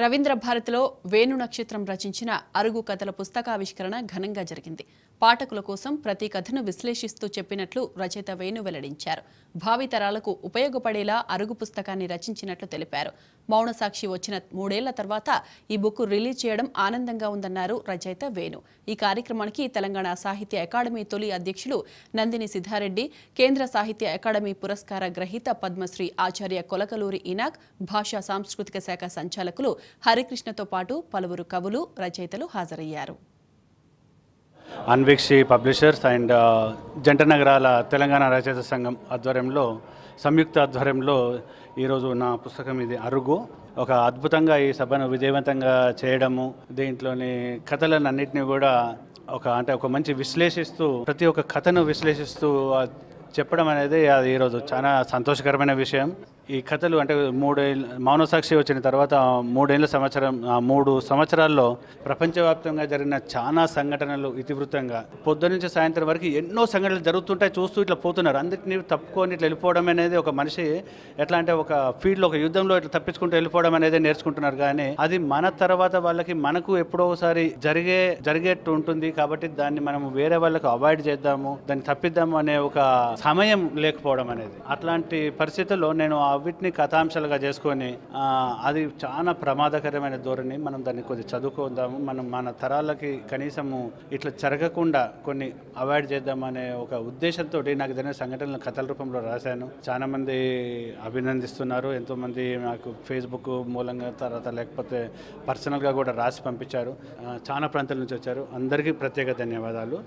రవీంద్ర భారతిలో వేణు నక్షత్రం రచించిన అరుగు కథల పుస్తకావిష్కరణ ఘనంగా జరిగింది పాఠకుల కోసం ప్రతి కథను విశ్లేషిస్తూ చెప్పినట్లు రచయిత వేణు వెల్లడించారు భావితరాలకు ఉపయోగపడేలా అరుగు పుస్తకాన్ని రచించినట్లు తెలిపారు మౌనసాక్షి వచ్చిన మూడేళ్ల తర్వాత ఈ బుక్ రిలీజ్ చేయడం ఆనందంగా ఉందన్నారు రచయిత వేణు ఈ కార్యక్రమానికి తెలంగాణ సాహిత్య అకాడమీ తొలి అధ్యక్షులు నందిని సిద్ధారెడ్డి కేంద్ర సాహిత్య అకాడమీ పురస్కార గ్రహీత పద్మశ్రీ ఆచార్య కొలకలూరి ఇనాక్ భాషా సాంస్కృతిక శాఖ సంచాలకులు హరికృష్ణతో పాటు పలువురు కవులు రచయితలు హాజరయ్యారు అన్వీక్షి పబ్లిషర్స్ అండ్ జంట నగరాల తెలంగాణ రచయిత సంఘం ఆధ్వర్యంలో సంయుక్త ఆధ్వర్యంలో ఈరోజు నా పుస్తకం ఇది అరుగు ఒక అద్భుతంగా ఈ సభను విజయవంతంగా చేయడము దీంట్లోని కథలను అన్నింటినీ కూడా ఒక అంటే ఒక మంచి విశ్లేషిస్తూ ప్రతి ఒక్క కథను విశ్లేషిస్తూ చెప్పడం అనేది అది ఈరోజు చాలా సంతోషకరమైన విషయం ఈ కథలు అంటే మూడేళ్ళు సాక్షి వచ్చిన తర్వాత మూడేళ్ళ సంవత్సరం ఆ మూడు సంవత్సరాల్లో ప్రపంచవ్యాప్తంగా జరిగిన చాలా సంఘటనలు ఇతివృత్తంగా పొద్దునుంచి సాయంత్రం వరకు ఎన్నో సంఘటనలు జరుగుతుంటాయి చూస్తూ ఇట్లా పోతున్నారు అందుకని తప్పుకొని ఇట్లా వెళ్ళిపోవడం అనేది ఒక మనిషి ఎట్లా అంటే ఒక ఫీల్డ్లో ఒక యుద్ధంలో ఇట్లా తప్పించుకుంటూ వెళ్ళిపోవడం అనేది నేర్చుకుంటున్నారు కానీ అది మన తర్వాత వాళ్ళకి మనకు ఎప్పుడో ఒకసారి జరిగే జరిగేట్టు ఉంటుంది కాబట్టి దాన్ని మనం వేరే వాళ్ళకు అవాయిడ్ చేద్దాము దాన్ని తప్పిద్దాము అనే ఒక సమయం లేకపోవడం అనేది అట్లాంటి పరిస్థితుల్లో నేను వీటిని కథాంశాలుగా చేసుకొని అది చాలా ప్రమాదకరమైన ధోరణి మనం దాన్ని కొద్ది చదువుకుందాము మనం మన తరాలకి కనీసము ఇట్లా జరగకుండా కొన్ని అవాయిడ్ చేద్దామనే ఒక ఉద్దేశంతో నాకు తెలియని సంఘటనలు కథల రూపంలో రాశాను చాలా మంది అభినందిస్తున్నారు ఎంతోమంది నాకు ఫేస్బుక్ మూలంగా తర్వాత లేకపోతే పర్సనల్గా కూడా రాసి పంపించారు చాలా ప్రాంతాల నుంచి వచ్చారు అందరికీ ప్రత్యేక ధన్యవాదాలు